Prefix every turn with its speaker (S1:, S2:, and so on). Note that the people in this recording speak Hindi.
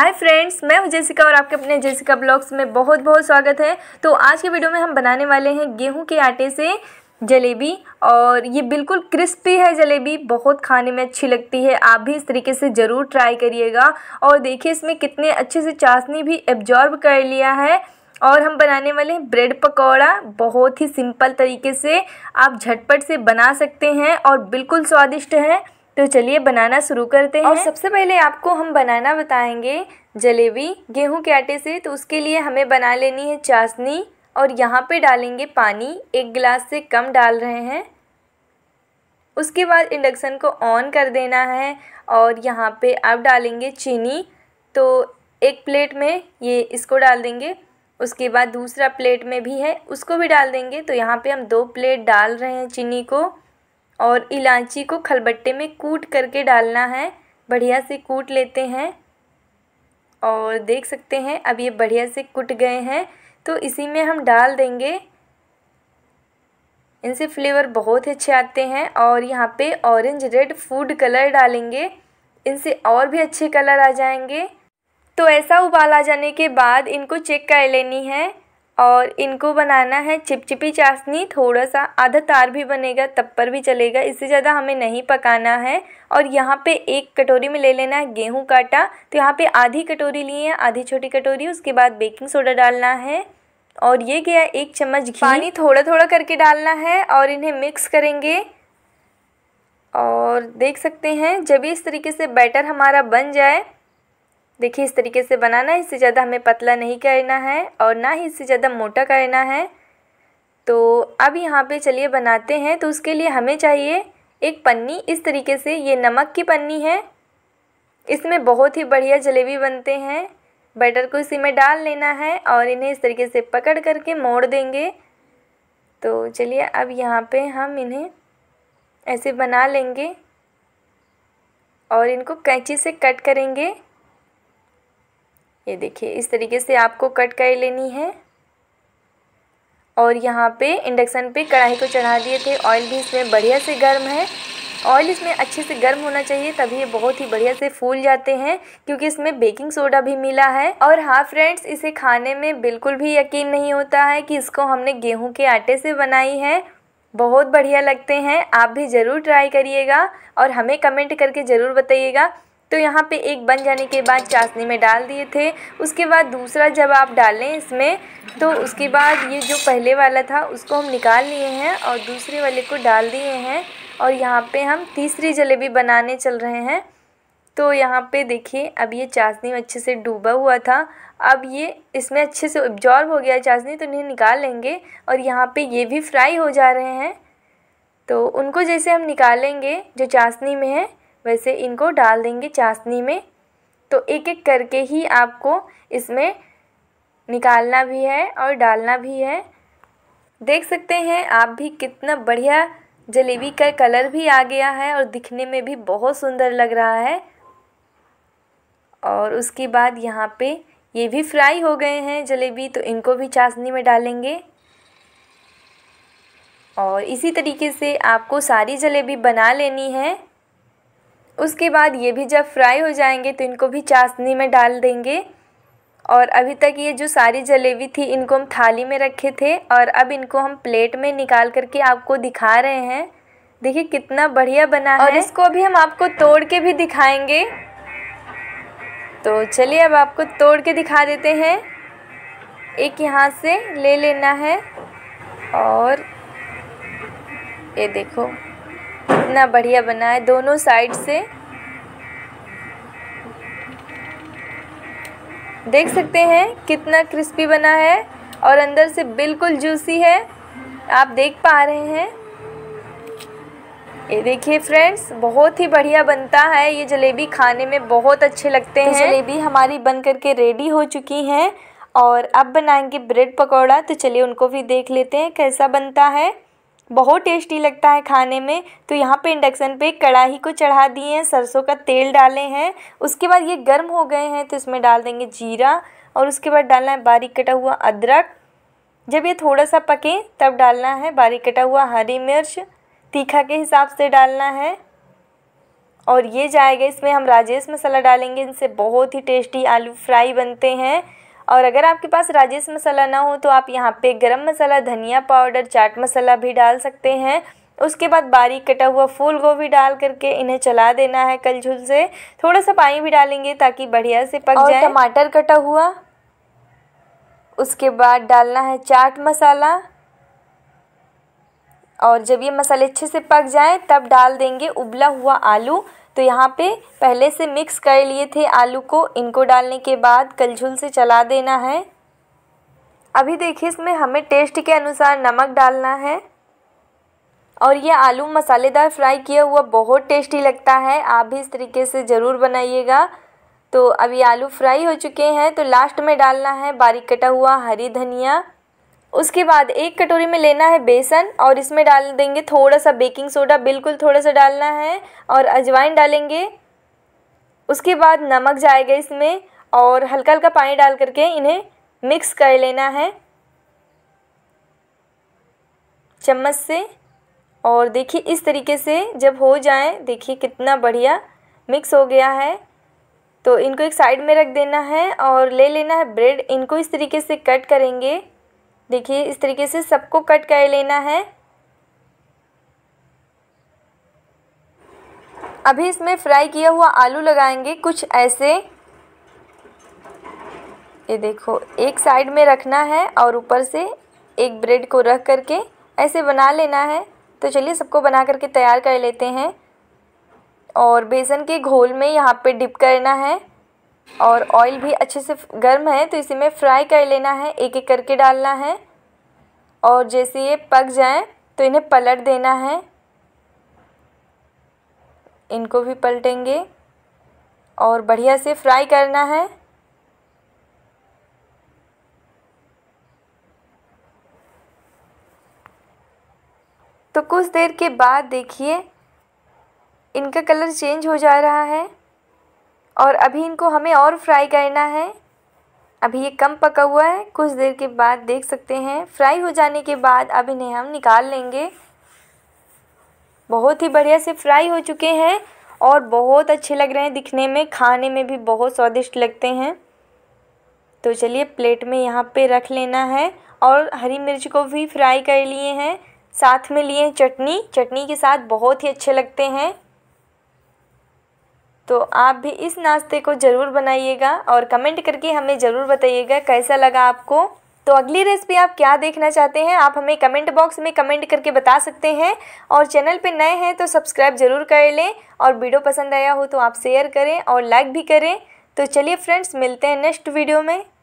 S1: हाय फ्रेंड्स मैं हूं जेसिका और आपके अपने जेसिका ब्लॉग्स में बहुत बहुत स्वागत है तो आज के वीडियो में हम बनाने वाले हैं गेहूं के आटे से जलेबी और ये बिल्कुल क्रिस्पी है जलेबी बहुत खाने में अच्छी लगती है आप भी इस तरीके से ज़रूर ट्राई करिएगा और देखिए इसमें कितने अच्छे से चाशनी भी एब्जॉर्ब कर लिया है और हम बनाने वाले हैं ब्रेड पकौड़ा बहुत ही सिंपल तरीके से आप झटपट से बना सकते हैं और बिल्कुल स्वादिष्ट है तो चलिए बनाना शुरू करते हैं और सबसे पहले आपको हम बनाना बताएंगे जलेबी गेहूं के आटे से तो उसके लिए हमें बना लेनी है चाशनी और यहाँ पे डालेंगे पानी एक गिलास से कम डाल रहे हैं उसके बाद इंडक्शन को ऑन कर देना है और यहाँ पे आप डालेंगे चीनी तो एक प्लेट में ये इसको डाल देंगे उसके बाद दूसरा प्लेट में भी है उसको भी डाल देंगे तो यहाँ पे हम दो प्लेट डाल रहे हैं चीनी को और इलायची को खलबट्टे में कूट करके डालना है बढ़िया से कूट लेते हैं और देख सकते हैं अब ये बढ़िया से कूट गए हैं तो इसी में हम डाल देंगे इनसे फ्लेवर बहुत ही अच्छे आते हैं और यहाँ पे ऑरेंज रेड फूड कलर डालेंगे इनसे और भी अच्छे कलर आ जाएंगे तो ऐसा उबाल आ जाने के बाद इनको चेक कर लेनी है और इनको बनाना है चिपचिपी चाशनी थोड़ा सा आधा तार भी बनेगा तब पर भी चलेगा इससे ज़्यादा हमें नहीं पकाना है और यहाँ पे एक कटोरी में ले लेना है गेहूँ काटा तो यहाँ पे आधी कटोरी लिए हैं आधी छोटी कटोरी उसके बाद बेकिंग सोडा डालना है और ये गया एक चम्मच घी पानी थोड़ा थोड़ा करके डालना है और इन्हें मिक्स करेंगे और देख सकते हैं जब इस तरीके से बैटर हमारा बन जाए देखिए इस तरीके से बनाना है इससे ज़्यादा हमें पतला नहीं करना है और ना ही इससे ज़्यादा मोटा करना है तो अब यहाँ पे चलिए बनाते हैं तो उसके लिए हमें चाहिए एक पन्नी इस तरीके से ये नमक की पन्नी है इसमें बहुत ही बढ़िया जलेबी बनते हैं बटर को इसी में डाल लेना है और इन्हें इस तरीके से पकड़ करके मोड़ देंगे तो चलिए अब यहाँ पे हम इन्हें ऐसे बना लेंगे और इनको कैंची से कट करेंगे ये देखिए इस तरीके से आपको कट कर लेनी है और यहाँ पे इंडक्शन पे कढ़ाई को चढ़ा दिए थे ऑयल भी इसमें बढ़िया से गर्म है ऑयल इसमें अच्छे से गर्म होना चाहिए तभी ये बहुत ही बढ़िया से फूल जाते हैं क्योंकि इसमें बेकिंग सोडा भी मिला है और हाँ फ्रेंड्स इसे खाने में बिल्कुल भी यकीन नहीं होता है कि इसको हमने गेहूं के आटे से बनाई है बहुत बढ़िया लगते हैं आप भी ज़रूर ट्राई करिएगा और हमें कमेंट करके ज़रूर बताइएगा तो यहाँ पे एक बन जाने के बाद चाशनी में डाल दिए थे उसके बाद दूसरा जब आप डालें इसमें तो उसके बाद ये जो पहले वाला था उसको हम निकाल लिए हैं और दूसरे वाले को डाल दिए हैं और यहाँ पे हम तीसरी जलेबी बनाने चल रहे हैं तो यहाँ पे देखिए अब ये चाशनी में अच्छे से डूबा हुआ था अब ये इसमें अच्छे से एब्जॉर्ब हो गया चाशनी तो इन्हें निकाल लेंगे और यहाँ पर ये भी फ्राई हो जा रहे हैं तो उनको जैसे हम निकालेंगे जो चाशनी में है वैसे इनको डाल देंगे चाशनी में तो एक एक करके ही आपको इसमें निकालना भी है और डालना भी है देख सकते हैं आप भी कितना बढ़िया जलेबी का कलर भी आ गया है और दिखने में भी बहुत सुंदर लग रहा है और उसके बाद यहाँ पे ये भी फ्राई हो गए हैं जलेबी तो इनको भी चाशनी में डालेंगे और इसी तरीके से आपको सारी जलेबी बना लेनी है उसके बाद ये भी जब फ्राई हो जाएंगे तो इनको भी चाशनी में डाल देंगे और अभी तक ये जो सारी जलेबी थी इनको हम थाली में रखे थे और अब इनको हम प्लेट में निकाल करके आपको दिखा रहे हैं देखिए कितना बढ़िया बना और है और इसको अभी हम आपको तोड़ के भी दिखाएंगे तो चलिए अब आपको तोड़ के दिखा देते हैं एक यहाँ से ले लेना है और ये देखो कितना बढ़िया बना है दोनों साइड से देख सकते हैं कितना क्रिस्पी बना है और अंदर से बिल्कुल जूसी है आप देख पा रहे हैं ये देखिए फ्रेंड्स बहुत ही बढ़िया बनता है ये जलेबी खाने में बहुत अच्छे लगते तो हैं जलेबी हमारी बन करके रेडी हो चुकी हैं और अब बनाएंगे ब्रेड पकौड़ा तो चलिए उनको भी देख लेते हैं कैसा बनता है बहुत टेस्टी लगता है खाने में तो यहाँ पे इंडक्शन पे कढ़ाई को चढ़ा दिए हैं सरसों का तेल डाले हैं उसके बाद ये गर्म हो गए हैं तो इसमें डाल देंगे जीरा और उसके बाद डालना है बारीक कटा हुआ अदरक जब ये थोड़ा सा पके तब डालना है बारीक कटा हुआ हरी मिर्च तीखा के हिसाब से डालना है और ये जाएगा इसमें हम राजेश मसाला डालेंगे इनसे बहुत ही टेस्टी आलू फ्राई बनते हैं और अगर आपके पास राजेश मसाला ना हो तो आप यहाँ पे गरम मसाला धनिया पाउडर चाट मसाला भी डाल सकते हैं उसके बाद बारीक कटा हुआ फूल गोभी डाल करके इन्हें चला देना है कल झुल से थोड़ा सा पानी भी डालेंगे ताकि बढ़िया से पक जाए टमाटर कटा हुआ उसके बाद डालना है चाट मसाला और जब ये मसाले अच्छे से पक जाए तब डाल देंगे उबला हुआ आलू तो यहाँ पे पहले से मिक्स कर लिए थे आलू को इनको डालने के बाद कलझुल से चला देना है अभी देखिए इसमें हमें टेस्ट के अनुसार नमक डालना है और ये आलू मसालेदार फ्राई किया हुआ बहुत टेस्टी लगता है आप भी इस तरीके से ज़रूर बनाइएगा तो अभी आलू फ्राई हो चुके हैं तो लास्ट में डालना है बारीक कटा हुआ हरी धनिया उसके बाद एक कटोरी में लेना है बेसन और इसमें डाल देंगे थोड़ा सा बेकिंग सोडा बिल्कुल थोड़ा सा डालना है और अजवाइन डालेंगे उसके बाद नमक जाएगा इसमें और हल्का हल्का पानी डाल करके इन्हें मिक्स कर लेना है चम्मच से और देखिए इस तरीके से जब हो जाए देखिए कितना बढ़िया मिक्स हो गया है तो इनको एक साइड में रख देना है और ले लेना है ब्रेड इनको इस तरीके से कट करेंगे देखिए इस तरीके से सबको कट कर लेना है अभी इसमें फ्राई किया हुआ आलू लगाएंगे कुछ ऐसे ये देखो एक साइड में रखना है और ऊपर से एक ब्रेड को रख करके ऐसे बना लेना है तो चलिए सबको बना करके तैयार कर लेते हैं और बेसन के घोल में यहाँ पे डिप करना है और ऑयल भी अच्छे से गर्म है तो इसी में फ्राई कर लेना है एक एक करके डालना है और जैसे ये पक जाएं तो इन्हें पलट देना है इनको भी पलटेंगे और बढ़िया से फ्राई करना है तो कुछ देर के बाद देखिए इनका कलर चेंज हो जा रहा है और अभी इनको हमें और फ्राई करना है अभी ये कम पका हुआ है कुछ देर के बाद देख सकते हैं फ्राई हो जाने के बाद अब इन्हें हम निकाल लेंगे बहुत ही बढ़िया से फ्राई हो चुके हैं और बहुत अच्छे लग रहे हैं दिखने में खाने में भी बहुत स्वादिष्ट लगते हैं तो चलिए प्लेट में यहाँ पे रख लेना है और हरी मिर्च को भी फ्राई कर लिए हैं साथ में लिए हैं चटनी चटनी के साथ बहुत ही अच्छे लगते हैं तो आप भी इस नाश्ते को ज़रूर बनाइएगा और कमेंट करके हमें ज़रूर बताइएगा कैसा लगा आपको तो अगली रेसिपी आप क्या देखना चाहते हैं आप हमें कमेंट बॉक्स में कमेंट करके बता सकते हैं और चैनल पे नए हैं तो सब्सक्राइब ज़रूर कर लें और वीडियो पसंद आया हो तो आप शेयर करें और लाइक भी करें तो चलिए फ्रेंड्स मिलते हैं नेक्स्ट वीडियो में